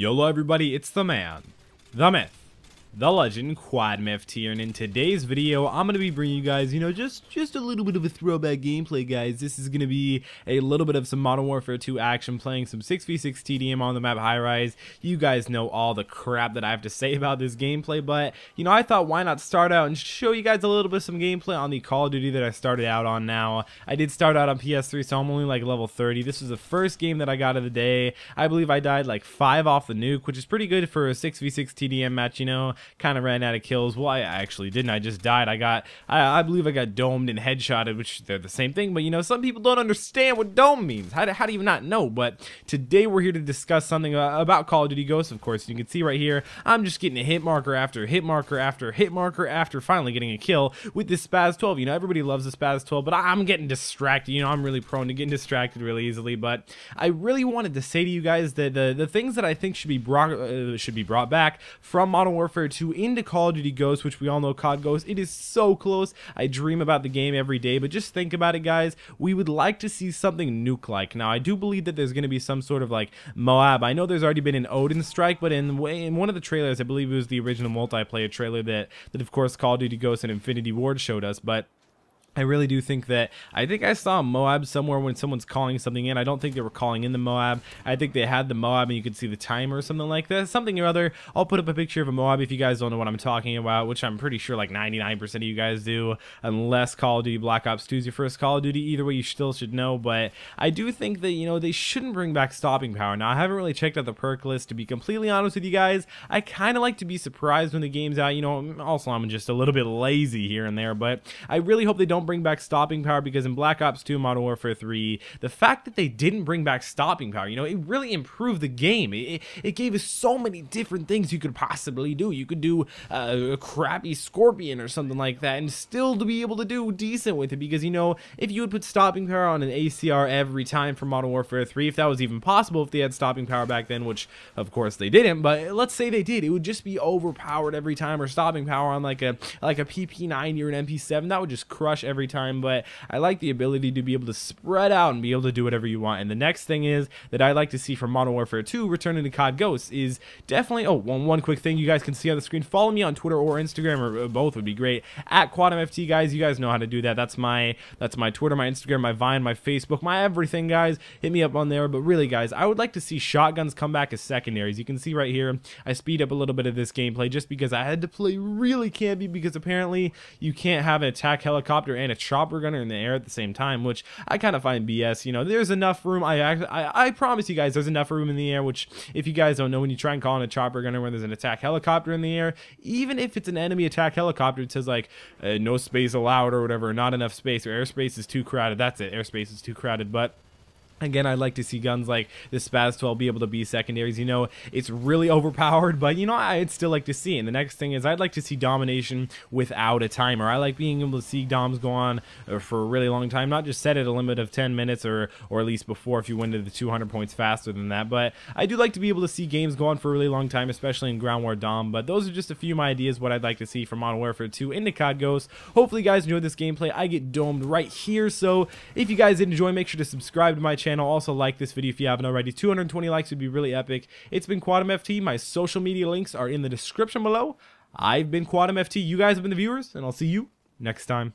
YOLO everybody, it's the man, the myth, the legend QuadMev here and in today's video I'm going to be bringing you guys you know just just a little bit of a throwback gameplay guys this is going to be a little bit of some Modern Warfare 2 action playing some 6v6 TDM on the map high rise you guys know all the crap that I have to say about this gameplay but you know I thought why not start out and show you guys a little bit of some gameplay on the Call of Duty that I started out on now I did start out on PS3 so I'm only like level 30 this was the first game that I got of the day I believe I died like 5 off the nuke which is pretty good for a 6v6 TDM match you know Kind of ran out of kills. Well, I actually didn't. I just died. I got, I, I believe I got domed and headshotted, which they're the same thing. But you know, some people don't understand what dome means. How do, how do you not know? But today we're here to discuss something uh, about Call of Duty Ghosts, of course. You can see right here, I'm just getting a hit marker after hit marker after hit marker after finally getting a kill with this Spaz 12. You know, everybody loves the Spaz 12, but I'm getting distracted. You know, I'm really prone to getting distracted really easily. But I really wanted to say to you guys that the, the things that I think should be brought uh, should be brought back from Modern Warfare to into Call of Duty Ghosts, which we all know COD Ghosts. It is so close. I dream about the game every day, but just think about it, guys. We would like to see something nuke-like. Now, I do believe that there's going to be some sort of like Moab. I know there's already been an Odin strike, but in, in one of the trailers, I believe it was the original multiplayer trailer that, that of course, Call of Duty Ghosts and Infinity Ward showed us, but I really do think that I think I saw Moab somewhere when someone's calling something in. I don't think they were calling in the Moab. I think they had the Moab and you could see the timer or something like that. Something or other. I'll put up a picture of a Moab if you guys don't know what I'm talking about, which I'm pretty sure like 99% of you guys do, unless Call of Duty Black Ops 2 is your first Call of Duty. Either way, you still should know. But I do think that, you know, they shouldn't bring back stopping power. Now, I haven't really checked out the perk list to be completely honest with you guys. I kind of like to be surprised when the game's out. You know, also, I'm just a little bit lazy here and there, but I really hope they don't don't bring back stopping power because in Black Ops 2 Modern Warfare 3, the fact that they didn't bring back stopping power, you know, it really improved the game. It, it gave us so many different things you could possibly do. You could do uh, a crappy Scorpion or something like that and still to be able to do decent with it because, you know, if you would put stopping power on an ACR every time for Modern Warfare 3, if that was even possible, if they had stopping power back then, which of course they didn't, but let's say they did, it would just be overpowered every time or stopping power on like a like a PP9 or an MP7, that would just crush every time, but I like the ability to be able to spread out and be able to do whatever you want. And the next thing is that I like to see from Modern Warfare 2 returning to COD Ghosts is definitely, oh, one, one quick thing you guys can see on the screen. Follow me on Twitter or Instagram or uh, both would be great. At QuadMFT, guys, you guys know how to do that. That's my, that's my Twitter, my Instagram, my Vine, my Facebook, my everything, guys. Hit me up on there. But really, guys, I would like to see shotguns come back as secondaries. You can see right here, I speed up a little bit of this gameplay just because I had to play really campy because apparently you can't have an attack helicopter and a chopper gunner in the air at the same time, which I kind of find BS. You know, there's enough room. I, I I promise you guys, there's enough room in the air. Which, if you guys don't know, when you try and call in a chopper gunner when there's an attack helicopter in the air, even if it's an enemy attack helicopter, it says like uh, no space allowed or whatever, not enough space or airspace is too crowded. That's it, airspace is too crowded. But Again, I'd like to see guns like the Spaz 12 be able to be secondaries. You know, it's really overpowered, but you know, I'd still like to see. And the next thing is, I'd like to see domination without a timer. I like being able to see DOMs go on uh, for a really long time, not just set at a limit of 10 minutes or or at least before if you win to the 200 points faster than that. But I do like to be able to see games go on for a really long time, especially in Ground War DOM. But those are just a few of my ideas what I'd like to see from Modern Warfare 2 into COD Ghost. Hopefully, you guys enjoyed this gameplay. I get domed right here, so if you guys did enjoy, make sure to subscribe to my channel channel. Also like this video if you haven't already. 220 likes would be really epic. It's been Quantum FT. My social media links are in the description below. I've been Quantum FT. You guys have been the viewers, and I'll see you next time.